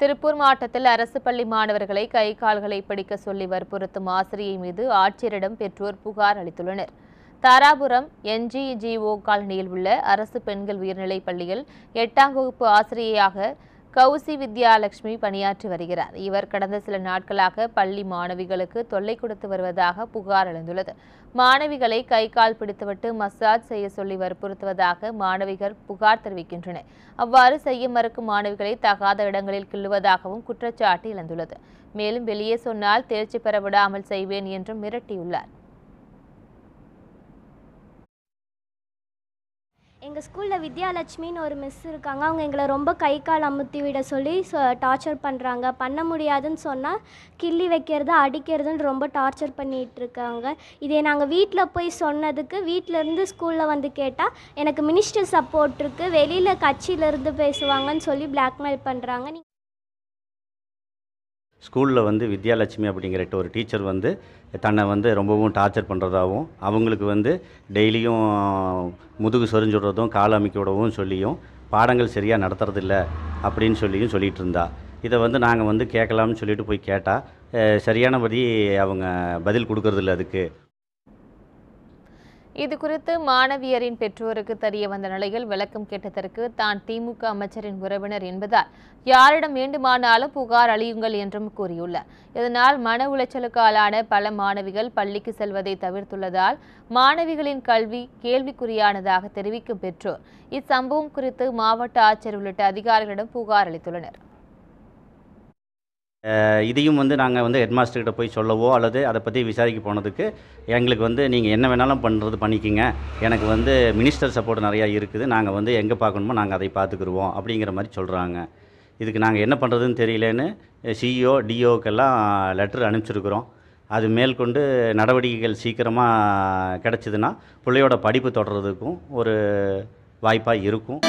திருப்பூர் மாவட்டத்தில் அரசு பள்ளி மாணவர்களை கை கால்களை பிடிக்க சொல்லி வற்புறுத்தும் ஆசிரியை மீது ஆட்சியரிடம் பெற்றோர் புகார் அளித்துள்ளனர் தாராபுரம் என்ஜிஜிஓ காலனியில் உள்ள அரசு பெண்கள் உயர்நிலைப் பள்ளியில் எட்டாம் வகுப்பு ஆசிரியையாக கௌசி வித்யாலட்சுமி பணியாற்றி வருகிறார் இவர் கடந்த சில நாட்களாக பள்ளி மாணவிகளுக்கு தொல்லை கொடுத்து வருவதாக புகார் எழுந்துள்ளது மாணவிகளை கை கால் பிடித்துவிட்டு மசாஜ் செய்ய சொல்லி வற்புறுத்துவதாக மாணவிகள் புகார் தெரிவிக்கின்றனர் அவ்வாறு செய்ய மறுக்கும் மாணவிகளை தகாத இடங்களில் கிள்ளுவதாகவும் குற்றச்சாட்டு எழுந்துள்ளது மேலும் வெளியே சொன்னால் தேர்ச்சி பெற விடாமல் செய்வேன் என்றும் மிரட்டியுள்ளார் எங்கள் ஸ்கூலில் வித்யாலட்சுமின்னு ஒரு மிஸ் இருக்காங்க அவங்க எங்களை ரொம்ப கை கால் அமுத்தி விட சொல்லி டார்ச்சர் பண்ணுறாங்க பண்ண முடியாதுன்னு சொன்னால் கிள்ளி வைக்கிறது அடிக்கிறதுன்னு ரொம்ப டார்ச்சர் பண்ணிகிட்டு இருக்காங்க இதே நாங்கள் வீட்டில் போய் சொன்னதுக்கு வீட்டிலேருந்து ஸ்கூலில் வந்து கேட்டால் எனக்கு மினிஸ்டர் சப்போர்ட் இருக்குது வெளியில் கட்சியிலேருந்து பேசுவாங்கன்னு சொல்லி பிளாக்மெயில் பண்ணுறாங்க ஸ்கூலில் வந்து வித்யாலட்சுமி அப்படிங்கிற ஒரு டீச்சர் வந்து தன்னை வந்து ரொம்பவும் டார்ச்சர் பண்ணுறதாகவும் அவங்களுக்கு வந்து டெய்லியும் முதுகு சொரிஞ்சு விடுறதும் கால் அமைக்க விடவும் சொல்லியும் பாடங்கள் சரியாக நடத்துறதில்ல அப்படின்னு சொல்லியும் சொல்லிகிட்டு இருந்தா இதை வந்து நாங்கள் வந்து கேட்கலாம்னு சொல்லிட்டு போய் கேட்டால் சரியானபடி அவங்க பதில் கொடுக்கறதில்ல அதுக்கு இது குறித்து மாணவியரின் பெற்றோருக்கு தெரிய வந்த நிலையில் விளக்கம் கேட்டதற்கு தான் திமுக அமைச்சரின் உறவினர் என்பதால் யாரிடம் வேண்டுமானாலும் புகார் அளியுங்கள் என்றும் கூறியுள்ளார் இதனால் மன உளைச்சலுக்கு ஆளான பல மாணவிகள் பள்ளிக்கு செல்வதை தவிர்த்துள்ளதால் மாணவிகளின் கல்வி கேள்விக்குறியானதாக தெரிவிக்கும் பெற்றோர் இச்சம்பவம் குறித்து மாவட்ட ஆட்சியர் உள்ளிட்ட அதிகாரிகளிடம் புகார் அளித்துள்ளனர் இதையும் வந்து நாங்கள் வந்து ஹெட்மாஸ்டர்கிட்ட போய் சொல்லவோ அல்லது அதை பற்றி விசாரிக்க போனதுக்கு எங்களுக்கு வந்து நீங்கள் என்ன வேணாலும் பண்ணுறது பண்ணிக்கிங்க எனக்கு வந்து மினிஸ்டர் சப்போர்ட் நிறையா இருக்குது நாங்கள் வந்து எங்கே பார்க்கணுமோ நாங்கள் அதை பார்த்துக்குருவோம் அப்படிங்கிற மாதிரி சொல்கிறாங்க இதுக்கு நாங்கள் என்ன பண்ணுறதுன்னு தெரியலன்னு சிஇஓ டிஓக்கெல்லாம் e e லெட்டர் அனுப்பிச்சிருக்கிறோம் அது மேற்கொண்டு நடவடிக்கைகள் சீக்கிரமாக கிடச்சிதுன்னா பிள்ளையோட படிப்பு தொடர்றதுக்கும் ஒரு வாய்ப்பாக இருக்கும்